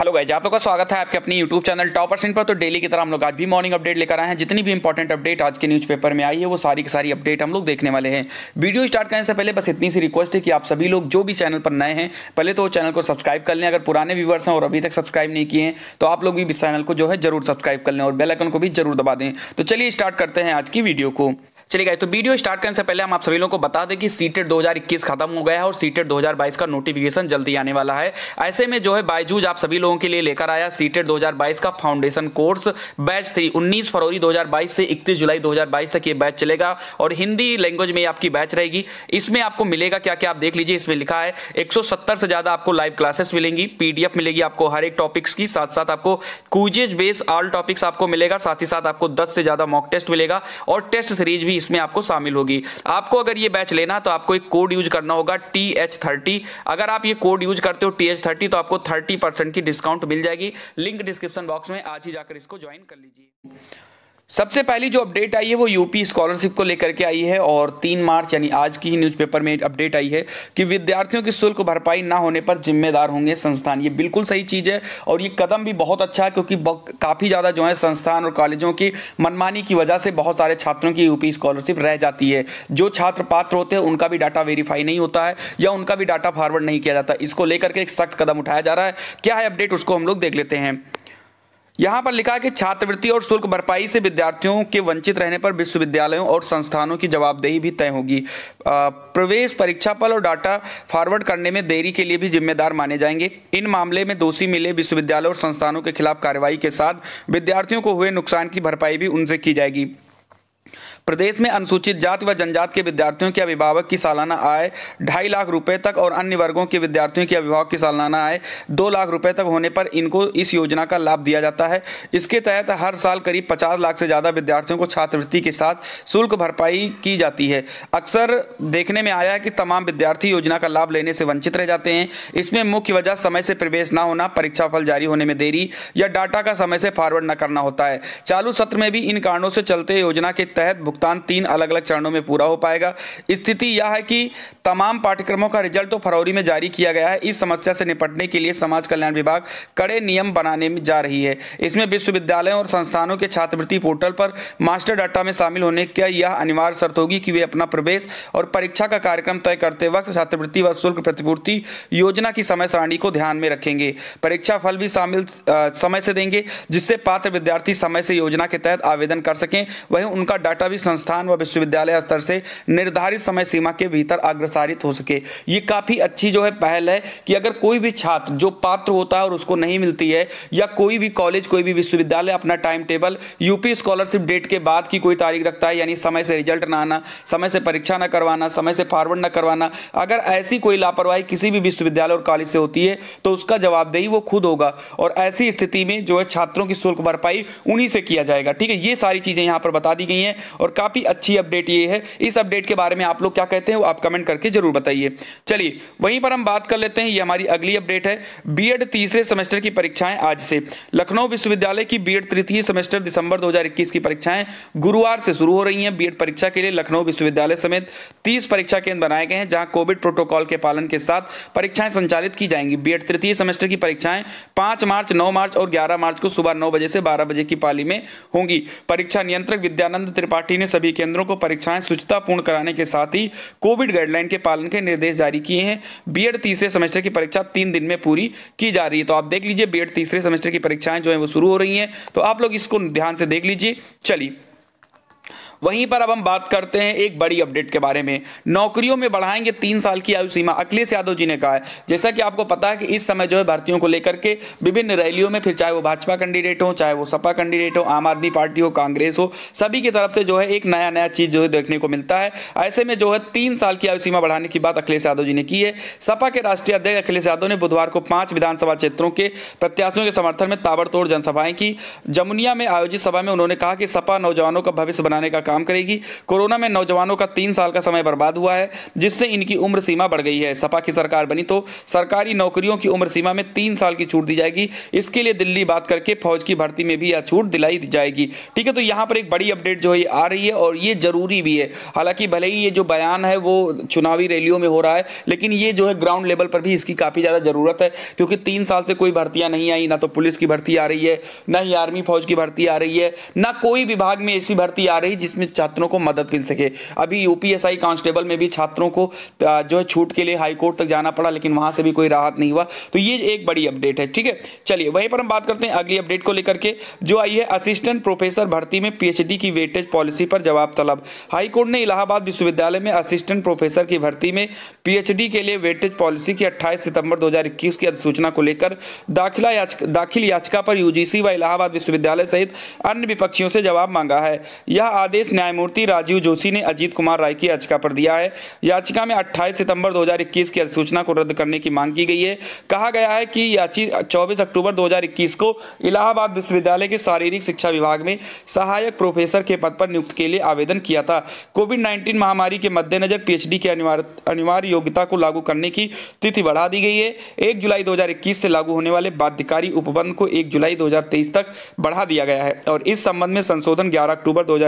hello guys आप लोग का स्वागत है आपके अपने यूट्यूब चैनल टॉप परसेंट पर तो डेली की तरह हम लोग आज भी मॉर्निंग अपडेट लेकर आए हैं जितनी भी इंपॉर्टेंट अपडेट आज के न्यूज़पेपर में आई है वो सारी की सारी अपडेट हम लोग देखने वाले हैं वीडियो स्टार्ट करने से पहले बस इतनी सी रिक्वेस्ट है कि आप सभी लोग जो भी चैनल पर नए हैं पहले तो चैनल को सब्सक्राइब कर लें अगर पुराने व्यूवर्स हैं और अभी तक सब्सक्राइब नहीं किए तो आप लोग भी इस चैनल को जो है जरूर सब्सक्राइब कर लें और बेलाइकन को भी जरूर दबा दें तो चलिए स्टार्ट करते हैं आज की वीडियो को चलिए गाइस तो वीडियो स्टार्ट करने से पहले हम आप सभी लोगों को बता दें कि सीटेट 2021 खत्म हो गया है और सीटेट 2022 का नोटिफिकेशन जल्दी आने वाला है ऐसे में जो है बायजूज आप सभी लोगों के लिए लेकर आया सीटेट 2022 का फाउंडेशन कोर्स बैच थ्री उन्नीस फरवरी 2022 से 31 जुलाई 2022 तक ये बैच चलेगा और हिंदी लैंग्वेज में आपकी बैच रहेगी इसमें आपको मिलेगा क्या क्या आप देख लीजिए इसमें लिखा है एक से ज्यादा आपको लाइव क्लासेस मिलेंगी पीडीएफ मिलेगी आपको हर एक टॉपिक्स की साथ साथ आपको क्यूजेज बेस ऑल टॉपिक्स आपको मिलेगा साथ ही साथ आपको दस से ज्यादा मॉक टेस्ट मिलेगा और टेस्ट सीरीज भी इसमें आपको शामिल होगी आपको अगर ये बैच लेना तो आपको एक कोड यूज करना होगा टी एच थर्टी अगर आप ये कोड यूज करते हो टी एच थर्टी तो आपको थर्टी परसेंट की डिस्काउंट मिल जाएगी लिंक डिस्क्रिप्शन बॉक्स में आज ही जाकर इसको ज्वाइन कर लीजिए सबसे पहली जो अपडेट आई है वो यूपी स्कॉलरशिप को लेकर के आई है और तीन मार्च यानी आज की ही न्यूज़पेपर में अपडेट आई है कि विद्यार्थियों की शुल्क भरपाई ना होने पर जिम्मेदार होंगे संस्थान ये बिल्कुल सही चीज़ है और ये कदम भी बहुत अच्छा है क्योंकि काफ़ी ज़्यादा जो है संस्थान और कॉलेजों की मनमानी की वजह से बहुत सारे छात्रों की यूपी स्कॉलरशिप रह जाती है जो छात्र पात्र होते हैं उनका भी डाटा वेरीफाई नहीं होता है या उनका भी डाटा फॉरवर्ड नहीं किया जाता इसको लेकर के एक सख्त कदम उठाया जा रहा है क्या है अपडेट उसको हम लोग देख लेते हैं यहाँ पर लिखा है कि छात्रवृत्ति और शुल्क भरपाई से विद्यार्थियों के वंचित रहने पर विश्वविद्यालयों और संस्थानों की जवाबदेही भी तय होगी प्रवेश परीक्षा पल और डाटा फॉरवर्ड करने में देरी के लिए भी जिम्मेदार माने जाएंगे इन मामले में दोषी मिले विश्वविद्यालय और संस्थानों के खिलाफ कार्रवाई के साथ विद्यार्थियों को हुए नुकसान की भरपाई भी उनसे की जाएगी प्रदेश में अनुसूचित जाति व जनजाति के विद्यार्थियों के अभिभावक की सालाना आय ढाई लाख रुपए तक और अन्य वर्गों के विद्यार्थियों के अभिभावक की सालाना आय दो लाख रुपए तक होने पर इनको इस योजना का लाभ दिया जाता है इसके तहत हर साल करीब पचास लाख से ज़्यादा विद्यार्थियों को छात्रवृत्ति के साथ शुल्क भरपाई की जाती है अक्सर देखने में आया है कि तमाम विद्यार्थी योजना का लाभ लेने से वंचित रह जाते हैं इसमें मुख्य वजह समय से प्रवेश न होना परीक्षा फल जारी होने में देरी या डाटा का समय से फॉरवर्ड न करना होता है चालू सत्र में भी इन कारणों से चलते योजना के तहत भुगतान तीन अलग अलग चरणों में पूरा हो पाएगा स्थिति यह है कि तमाम पाठ्यक्रमों का रिजल्ट तो फरवरी में जारी किया गया है इस समस्या से निपटने के लिए समाज कल्याण विभाग कड़े नियम बनाने में जा रही है इसमें विश्वविद्यालयों और संस्थानों के छात्रवृत्ति पोर्टल पर मास्टर डाटा में शामिल होने का यह अनिवार्य शर्त होगी कि वे अपना प्रवेश और परीक्षा का कार्यक्रम तय करते वक्त छात्रवृत्ति व शुल्क प्रतिपूर्ति योजना की समय सारणी को ध्यान में रखेंगे परीक्षा फल भी शामिल समय से देंगे जिससे पात्र विद्यार्थी समय से योजना के तहत आवेदन कर सकें वहीं उनका डाटा भी संस्थान व विश्वविद्यालय स्तर से निर्धारित समय सीमा के भीतर अग्रसारित हो सके ये काफ़ी अच्छी जो है पहल है कि अगर कोई भी छात्र जो पात्र होता है और उसको नहीं मिलती है या कोई भी कॉलेज कोई भी विश्वविद्यालय अपना time table UP scholarship date के बाद की कोई तारीख रखता है यानी समय से रिजल्ट ना आना समय से परीक्षा ना करवाना समय से फॉरवर्ड ना करवाना अगर ऐसी कोई लापरवाही किसी भी विश्वविद्यालय और कॉलेज से होती है तो उसका जवाबदेही वो खुद होगा और ऐसी स्थिति में जो है छात्रों की शुल्क भरपाई उन्हीं से किया जाएगा ठीक है ये सारी चीज़ें यहाँ पर बता दी गई हैं और काफ़ी अच्छी अपडेट ये है इस अपडेट के बारे में आप लोग क्या कहते हैं वो आप कमेंट करके जरूर बताइए चलिए वहीं पर हम बात कर लेते हैं ये हमारी अगली अपडेट है बी तीसरे सेमेस्टर की परीक्षाएं आज से लखनऊ विश्वविद्यालय की बी तृतीय सेमेस्टर दिसंबर दो की परीक्षाएं गुरुवार से शुरू हो रही है बी परीक्षा के लिए लखनऊ विश्वविद्यालय समेत तीस परीक्षा केंद्र बनाए गए हैं जहां कोविड प्रोटोकॉल के पालन के साथ परीक्षाएं संचालित की जाएंगी बी तृतीय सेमेस्टर की परीक्षाएं पांच मार्च नौ मार्च और ग्यारह मार्च को सुबह नौ बजे से बारह बजे की पाली में होंगी परीक्षा नियंत्रक विद्यानंद त्रिपाठी ने सभी केंद्रों को परीक्षाएं पूर्ण कराने के साथ ही कोविड गाइडलाइन के पालन के निर्देश जारी किए हैं बीएड तीसरे सेमेस्टर की परीक्षा तीन दिन में पूरी की जा रही है तो आप देख लीजिए बीएड तीसरे सेमेस्टर की परीक्षाएं जो है वो शुरू हो रही हैं तो आप लोग इसको ध्यान से देख लीजिए चलिए वहीं पर अब हम बात करते हैं एक बड़ी अपडेट के बारे में नौकरियों में बढ़ाएंगे तीन साल की आयु सीमा अखिलेश यादव जी ने कहा है जैसा कि आपको पता है कि इस समय जो है भर्तियों को लेकर के विभिन्न रैलियों में फिर चाहे वो भाजपा कैंडिडेट हो चाहे वो सपा कैंडिडेट हो आम आदमी पार्टी हो कांग्रेस हो सभी की तरफ से जो है एक नया नया चीज़ जो है देखने को मिलता है ऐसे में जो है तीन साल की आयु सीमा बढ़ाने की बात अखिलेश यादव जी ने की है सपा के राष्ट्रीय अध्यक्ष अखिलेश यादव ने बुधवार को पांच विधानसभा क्षेत्रों के प्रत्याशियों के समर्थन में ताबड़तोड़ जनसभाएं की जमुनिया में आयोजित सभा में उन्होंने कहा कि सपा नौजवानों का भविष्य बनाने का काम करेगी कोरोना में नौजवानों का तीन साल का समय बर्बाद हुआ है जिससे इनकी उम्र सीमा बढ़ गई है सपा की सरकार बनी तो सरकारी नौकरियों की उम्र सीमा में तीन साल की छूट दी जाएगी इसके लिए दिल्ली बात करके फौज की भर्ती में भी यह छूट दिलाई जाएगी ठीक है तो यहाँ पर एक बड़ी अपडेट जो है आ रही है और ये जरूरी भी है हालांकि भले ही ये जो बयान है वो चुनावी रैलियों में हो रहा है लेकिन ये जो है ग्राउंड लेवल पर भी इसकी काफ़ी ज़्यादा ज़रूरत है क्योंकि तीन साल से कोई भर्तियाँ नहीं आई ना तो पुलिस की भर्ती आ रही है ना ही आर्मी फौज की भर्ती आ रही है ना कोई विभाग में ऐसी भर्ती आ रही जिसमें जिसमें छात्रों को मदद मिल सके अभी यूपीएसआई कांस्टेबल में भी छात्रों को जो है छूट के लिए हाईकोर्ट तक जाना पड़ा लेकिन वहां से भी कोई राहत नहीं हुआ तो ये एक बड़ी अपडेट है ठीक है चलिए वहीं पर हम बात करते हैं अगली अपडेट को लेकर के जो आई है असिस्टेंट प्रोफेसर भर्ती में पीएचडी की वेटेज पॉलिसी पर जवाब तलब हाईकोर्ट ने इलाहाबाद विश्वविद्यालय में असिस्टेंट प्रोफेसर की भर्ती में पीएचडी के लिए वेटेज पॉलिसी की 28 सितंबर 2021 की अधिसूचना को लेकर दाखिला याचक, दाखिल याचिका पर यूजीसी व इलाहाबाद विश्वविद्यालय सहित अन्य विपक्षियों से जवाब मांगा है यह आदेश न्यायमूर्ति राजीव जोशी ने अजीत कुमार राय की याचिका पर दिया है याचिका में 28 सितंबर 2021 की अधिसूचना को रद्द करने की मांग की गई है कहा गया है कि याची 24 अक्टूबर 2021 को इलाहाबाद विश्वविद्यालय के शारीरिक शिक्षा विभाग में सहायक प्रोफेसर के पद पर नियुक्त के लिए आवेदन किया था कोविड नाइन्टीन महामारी के मद्देनजर पीएचडी की अनिवार्य योग्यता को लागू करने की तिथि बढ़ा दी गई है एक जुलाई दो से लागू होने वाले बाध्यकारी उपबंध को एक जुलाई दो तक बढ़ा दिया गया है और इस संबंध में संशोधन ग्यारह अक्टूबर दो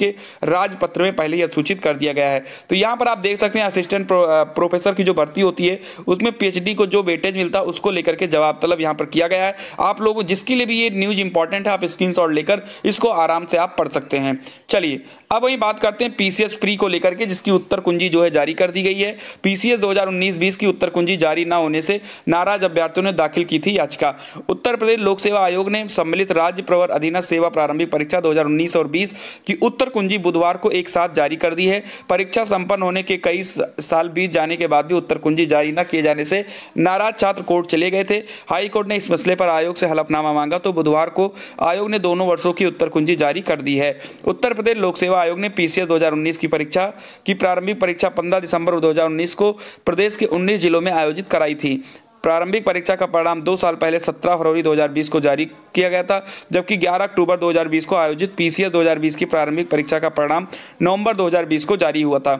के राजपत्र में पहले ही सूचित कर दिया गया है तो यहाँ पर आप देख सकते हैं असिस्टेंट प्रो, प्रोफेसर की जो भर्ती होती है उसमें पीएचडी को जो वेटेज मिलता है उसको लेकर के जवाब तलब यहाँ पर किया गया है आप लोगों जिसके लिए भी ये न्यूज इंपॉर्टेंट है आप स्क्रीन लेकर इसको आराम से आप पढ़ सकते हैं चलिए अब वही बात करते हैं पीसीएस प्री को लेकर के जिसकी उत्तर कुंजी जो है जारी कर दी गई है पीसीएस 2019-20 की उत्तर कुंजी जारी ना होने से नाराज अभ्यर्थियों ने दाखिल की थी याचिका उत्तर प्रदेश लोक सेवा आयोग ने सम्मिलित राज्य प्रवर अधीन सेवा प्रारंभिक परीक्षा 2019 और 20 की उत्तर कुंजी बुधवार को एक साथ जारी कर दी है परीक्षा संपन्न होने के कई साल बीत जाने के बाद भी उत्तर कुंजी जारी न किए जाने से नाराज छात्र कोर्ट चले गए थे हाईकोर्ट ने इस मसले पर आयोग से हलफनामा मांगा तो बुधवार को आयोग ने दोनों वर्षों की उत्तर कुंजी जारी कर दी है उत्तर प्रदेश लोक सेवा आयोग ने पीसीएस दो की परीक्षा की प्रारंभिक परीक्षा पंद्रह दिसंबर दो को प्रदेश के उन्नीस जिलों में आयोजित कराई थी प्रारंभिक परीक्षा का परिणाम दो साल पहले 17 फरवरी 2020 को जारी किया गया था जबकि 11 अक्टूबर 2020 को आयोजित पीसीएस 2020 की प्रारंभिक परीक्षा का परिणाम नवंबर 2020 को जारी हुआ था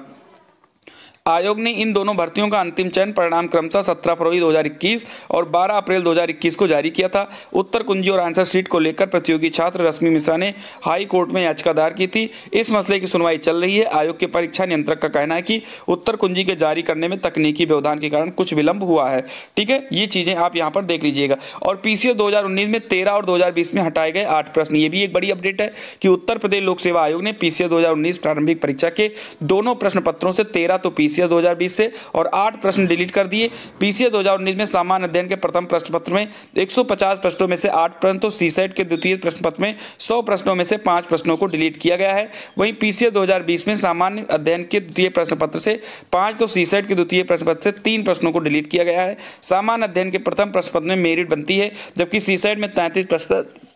आयोग ने इन दोनों भर्तियों का अंतिम चयन परिणाम क्रमशः सत्रह फरवरी 2021 और 12 अप्रैल 2021 को जारी किया था उत्तर कुंजी और आंसर सीट को लेकर प्रतियोगी छात्र रश्मि मिश्रा ने हाई कोर्ट में याचिका दायर की थी इस मसले की सुनवाई चल रही है आयोग के परीक्षा नियंत्रक का कहना है कि उत्तर कुंजी के जारी करने में तकनीकी व्यवधान के कारण कुछ विलंब हुआ है ठीक है ये चीज़ें आप यहाँ पर देख लीजिएगा और पीसीओ 2019 में तेरह और 2020 में हटाए गए आठ प्रश्न ये भी एक बड़ी अपडेट है कि उत्तर प्रदेश लोक सेवा आयोग ने पीसीओ 2019 प्रारंभिक परीक्षा के दोनों प्रश्न पत्रों से तेरह तो पी पीसीएस 2020 से और आठ प्रश्न डिलीट कर दिए पीसीएस 2019 में सामान्य अध्ययन के प्रथम प्रश्न पत्र में 150 प्रश्नों में से आठ प्रश्न तो सी सेट के द्वितीय प्रश्न पत्र में 100 प्रश्नों में से पांच प्रश्नों को डिलीट किया गया है वहीं पीसीएस 2020 में सामान्य अध्ययन के द्वितीय प्रश्न पत्र से पांच तो सी सेट के द्वितीय प्रश्न पत्र से तीन प्रश्नों को डिलीट किया गया है सामान्य अध्ययन के प्रथम प्रश्न पत्र में मेरिट बनती है जबकि सी सेट में तैंतीस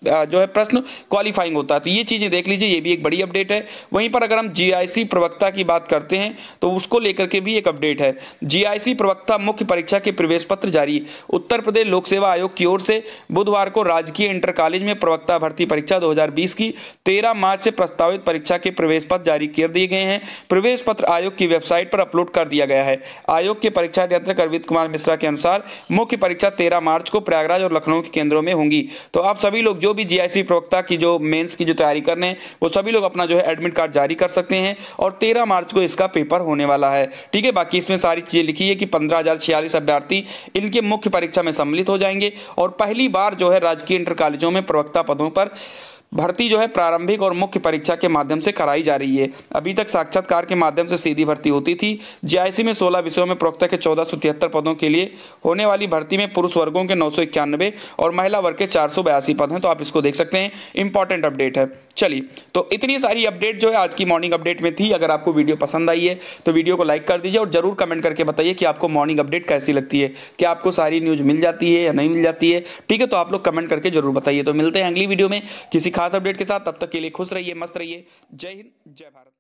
जो है प्रश्न क्वालिफाइंग होता है तो ये चीज़ें देख लीजिए ये भी एक बड़ी अपडेट है वहीं पर अगर हम जीआईसी प्रवक्ता की बात करते हैं तो उसको लेकर के भी एक अपडेट है जीआईसी प्रवक्ता मुख्य परीक्षा के प्रवेश पत्र जारी उत्तर प्रदेश लोक सेवा आयोग की ओर से बुधवार को राजकीय इंटर कॉलेज में प्रवक्ता भर्ती परीक्षा दो की तेरह मार्च से प्रस्तावित परीक्षा के प्रवेश पत्र जारी कर दिए गए हैं प्रवेश पत्र आयोग की वेबसाइट पर अपलोड कर दिया गया है आयोग के परीक्षा नियंत्रक अरविंद कुमार मिश्रा के अनुसार मुख्य परीक्षा तेरह मार्च को प्रयागराज और लखनऊ के केंद्रों में होंगी तो आप सभी लोग जो भी जीआईसी प्रवक्ता की जो मेंस की जो तैयारी कर रहे हैं वो सभी लोग अपना जो है एडमिट कार्ड जारी कर सकते हैं और तेरह मार्च को इसका पेपर होने वाला है ठीक है बाकी इसमें सारी चीज़ें लिखी है कि पंद्रह अभ्यर्थी इनके मुख्य परीक्षा में सम्मिलित हो जाएंगे और पहली बार जो है राजकीय इंटर कॉलेजों में प्रवक्ता पदों पर भर्ती जो है प्रारंभिक और मुख्य परीक्षा के माध्यम से कराई जा रही है अभी तक साक्षात्कार के माध्यम से सीधी भर्ती होती थी जीआईसी में 16 विषयों में प्रोक्ता के चौदह पदों के लिए होने वाली भर्ती में पुरुष वर्गों के नौ और महिला वर्ग के चार पद हैं तो आप इसको देख सकते हैं इंपॉर्टेंट अपडेट है चलिए तो इतनी सारी अपडेट जो है आज की मॉर्निंग अपडेट में थी अगर आपको वीडियो पसंद आई है तो वीडियो को लाइक कर दीजिए और जरूर कमेंट करके बताइए कि आपको मॉर्निंग अपडेट कैसी लगती है क्या आपको सारी न्यूज मिल जाती है या नहीं मिल जाती है ठीक है तो आप लोग कमेंट करके जरूर बताइए तो मिलते हैं अगली वीडियो में किसी खास अपडेट के साथ तब तक के लिए खुश रहिए मस्त रहिए जय हिंद जय भारत